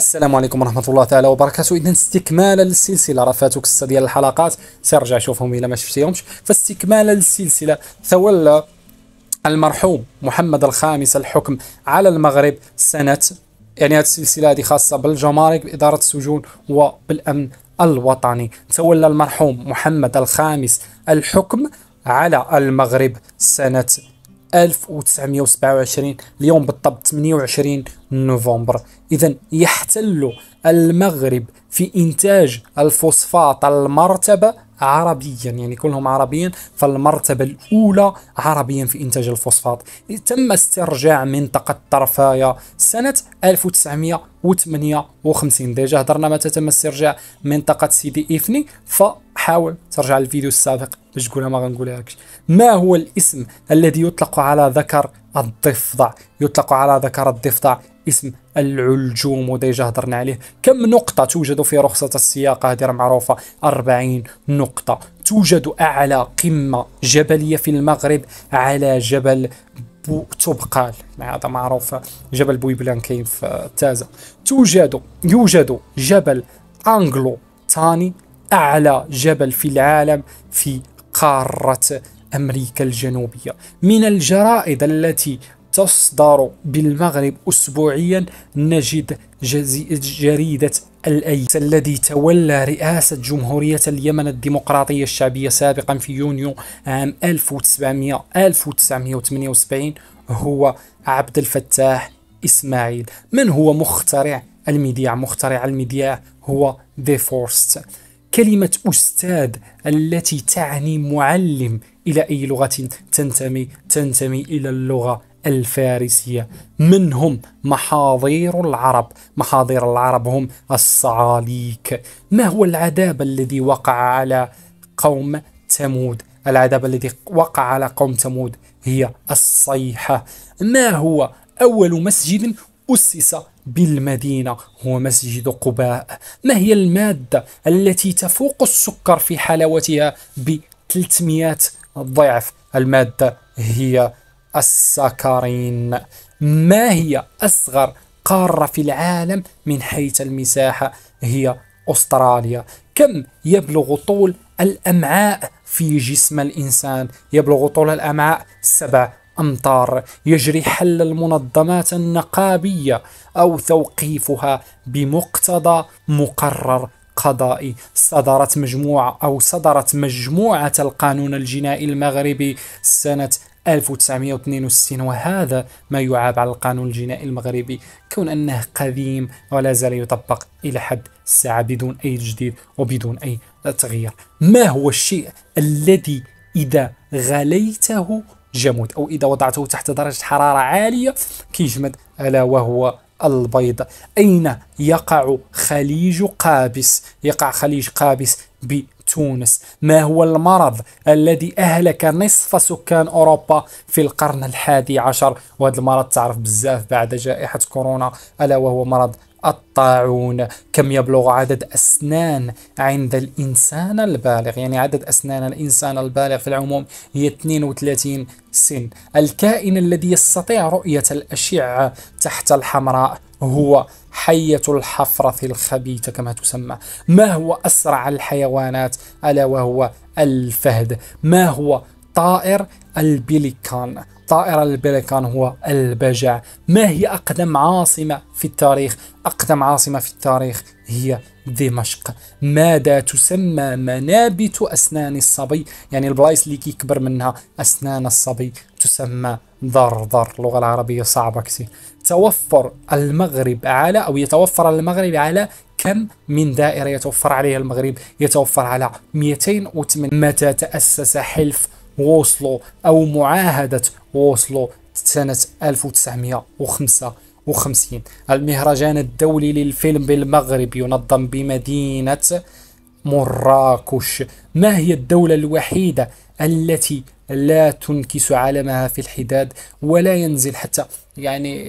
السلام عليكم ورحمه الله تعالى وبركاته اذا استكمالا للسلسله رفاتك ديال الحلقات سيرجع شوفهم الا ما شفتيهمش فاستكمالا للسلسله تولى المرحوم محمد الخامس الحكم على المغرب سنه يعني هذه السلسله هذه خاصه بالجمارك باداره السجون وبالامن الوطني تولى المرحوم محمد الخامس الحكم على المغرب سنه 1927 اليوم بالضبط 28 نوفمبر إذا يحتل المغرب في إنتاج الفوسفات المرتبة عربيا يعني كلهم عربيا فالمرتبة الأولى عربيا في إنتاج الفوسفات تم استرجاع منطقة طرفايا سنة 1958 ديجا هضرنا متى تم استرجاع منطقة سيدي إفني ف حاول ترجع للفيديو السابق باش تقولها ما غنقولها لكش ما هو الاسم الذي يطلق على ذكر الضفدع يطلق على ذكر الضفدع اسم العلجوم وديجا هضرنا عليه كم نقطة توجد في رخصة السياقة هذه معروفة 40 نقطة توجد أعلى قمة جبلية في المغرب على جبل بو تبقال هذا معروف جبل بويبلان كاين آه، في تازة توجد يوجد جبل أنجلو تاني أعلى جبل في العالم في قارة أمريكا الجنوبية من الجرائد التي تصدر بالمغرب أسبوعيا نجد جريدة الأيس الذي تولى رئاسة جمهورية اليمن الديمقراطية الشعبية سابقا في يونيو عام 1900 1978 هو عبد الفتاح إسماعيل من هو مخترع المذياع مخترع المذياع هو دي فورست كلمة أستاذ التي تعني معلم إلى أي لغة تنتمي؟ تنتمي إلى اللغة الفارسية من هم محاضير العرب محاضير العرب هم الصعاليك ما هو العذاب الذي وقع على قوم ثمود العذاب الذي وقع على قوم ثمود هي الصيحة ما هو أول مسجد أسس بالمدينة هو مسجد قباء ما هي المادة التي تفوق السكر في حلاوتها ب 300 ضعف المادة هي السكرين ما هي أصغر قارة في العالم من حيث المساحة هي أستراليا كم يبلغ طول الأمعاء في جسم الإنسان يبلغ طول الأمعاء 7 الأمطار يجري حل المنظمات النقابية أو توقيفها بمقتضى مقرر قضائي صدرت مجموعة أو صدرت مجموعة القانون الجنائي المغربي سنة 1962 وهذا ما يعاب على القانون الجنائي المغربي كون أنه قديم ولا زال يطبق إلى حد الساعة بدون أي جديد وبدون أي تغيير ما هو الشيء الذي إذا غليته جمود او اذا وضعته تحت درجه حراره عاليه كيجمد الا وهو البيض اين يقع خليج قابس يقع خليج قابس بتونس ما هو المرض الذي اهلك نصف سكان اوروبا في القرن الحادي عشر وهذا المرض تعرف بزاف بعد جائحه كورونا الا وهو مرض الطاعون كم يبلغ عدد أسنان عند الإنسان البالغ يعني عدد أسنان الإنسان البالغ في العموم هي 32 سن الكائن الذي يستطيع رؤية الأشعة تحت الحمراء هو حية الحفرة الخبيثة كما تسمى ما هو أسرع الحيوانات ألا وهو الفهد ما هو طائر البليكان طائر البليكان هو البجع ما هي أقدم عاصمة في التاريخ؟ أقدم عاصمة في التاريخ هي دمشق ماذا تسمى منابت أسنان الصبي يعني البلايص اللي كيكبر منها أسنان الصبي تسمى ضرضر اللغة العربية صعبة كثير توفر المغرب على أو يتوفر المغرب على كم من دائرة يتوفر عليها المغرب يتوفر على 208 متى تأسس حلف ووسلو أو معاهدة ووسلو سنة 1955 المهرجان الدولي للفيلم بالمغرب ينظم بمدينة مراكش ما هي الدولة الوحيدة التي لا تنكس علمها في الحداد ولا ينزل حتى يعني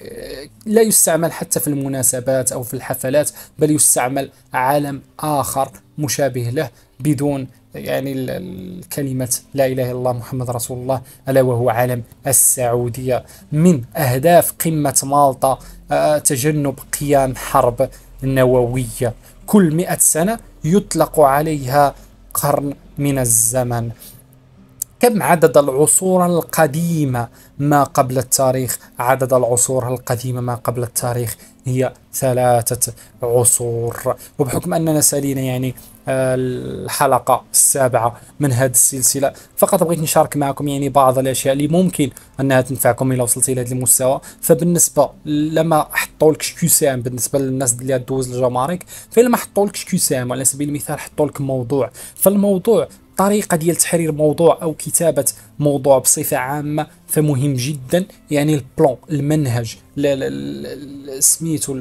آه، لا يستعمل حتى في المناسبات أو في الحفلات بل يستعمل عالم آخر مشابه له بدون يعني كلمة لا إله إلا الله محمد رسول الله ألا وهو علم السعودية من أهداف قمة مالطا آه، تجنب قيام حرب نووية كل مئة سنة يطلق عليها قرن من الزمن كم عدد العصور القديمة ما قبل التاريخ؟ عدد العصور القديمة ما قبل التاريخ هي ثلاثة عصور وبحكم أننا سالينا يعني الحلقه السابعه من هذه السلسله فقط بغيت نشارك معكم يعني بعض الاشياء اللي ممكن انها تنفعكم الى وصلتي لهذا المستوى فبالنسبه لما حطوا لك سام بالنسبه للناس اللي دوز الجمارك فلما حطوا لك سام على سبيل المثال حطوا لك موضوع فالموضوع طريقه ديال تحرير موضوع او كتابه موضوع بصفه عامه فمهم جدا يعني البلان المنهج سميتو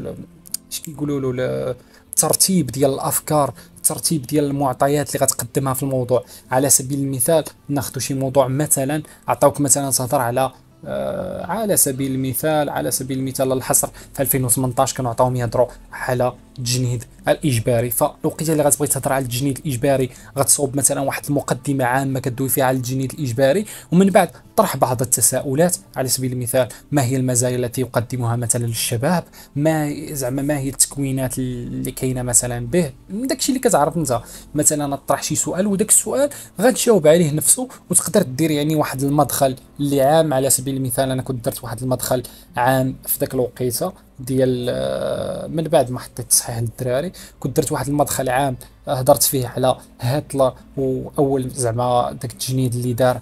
شكي يقولوا له الترتيب ديال الافكار الترتيب ديال المعطيات اللي غتقدمها في الموضوع على سبيل المثال ناخذ شي موضوع مثلا عطاوك مثلا تهضر على آه على سبيل المثال على سبيل المثال الحصر في 2018 كانوا عطاوهم يهضروا على التجنيد الاجباري فالوقيته اللي غتبغي تهضر على التجنيد الاجباري غتصوب مثلا واحد المقدمه عامه كدوي فيها على التجنيد الاجباري ومن بعد طرح بعض التساؤلات على سبيل المثال ما هي المزايا التي يقدمها مثلا للشباب ما زعما ما هي التكوينات اللي كاينه مثلا به داكشي اللي كتعرف انت مثلا طرح شي سؤال وداك السؤال غتجاوب عليه نفسه وتقدر دير يعني واحد المدخل اللي عام على سبيل المثال انا كنت درت واحد المدخل عام في ذاك الوقيته ديال آه، من بعد ما حطيت تصحيح للدراري كنت درت واحد المدخل عام آه، هضرت فيه على هتلر واول زعما داك التجنيد اللي دار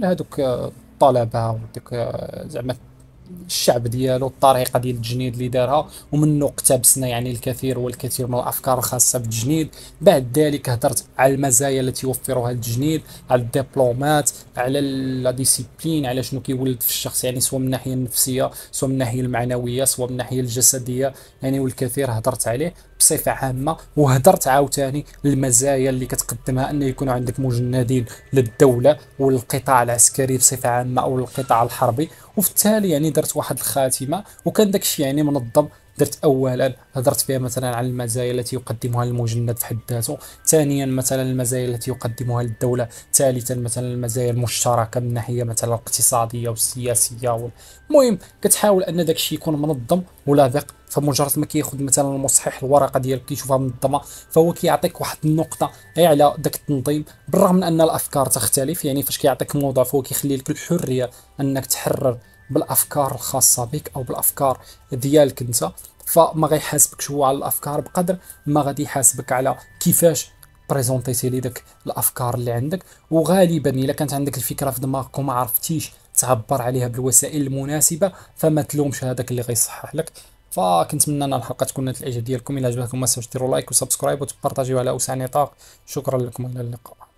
لهذوك الطلبه آه، وديك زعما الشعب ديالو الطريقه ديال التجنيد اللي دارها ومنه اقتبسنا يعني الكثير والكثير من الافكار الخاصه بالتجنيد بعد ذلك هضرت على المزايا التي يوفرها التجنيد على الدبلومات على لا ديسيبلين على شنو كيولد في الشخص يعني سواء من الناحيه النفسيه سواء من الناحيه المعنويه سواء من الناحيه الجسديه يعني والكثير هضرت عليه بصفه عامه وهدرت عاوتاني المزايا اللي كتقدمها ان يكون عندك مجندين للدوله والقطاع العسكري بصفه عامه او القطاع الحربي التالي يعني درت واحد الخاتمه وكان داكشي يعني منظم درت اولا هضرت فيها مثلا على المزايا التي يقدمها المجند في حد ذاته ثانيا مثلا المزايا التي يقدمها للدوله ثالثا مثلا المزايا المشتركه من ناحيه مثلا الاقتصاديه والسياسيه المهم كتحاول ان داك الشيء يكون منظم ولاذق فمجرد ما كياخذ مثلا المصحح الورقه ديالك كيشوفها منظمه فهو كيعطيك واحد النقطه اي على داك التنظيم بالرغم من ان الافكار تختلف يعني فاش كيعطيك موضوع فهو كيخلي لك الحريه انك تحرر بالافكار الخاصه بك او بالافكار ديالك انت فما غيحاسبكش هو على الافكار بقدر ما غادي يحاسبك على كيفاش بريزونتيتي لي داك الافكار اللي عندك وغالبا الا كانت عندك الفكره في دماغك وما عرفتيش تعبر عليها بالوسائل المناسبه فما تلومش هذاك اللي غيصحح لك فكنتمنى ان الحلقه تكون نالت الاعجاب ديالكم الى عجبتكم ما تنساوش ديروا لايك وسبسكرايب وتبارطاجيو على اوسع نطاق شكرا لكم الى اللقاء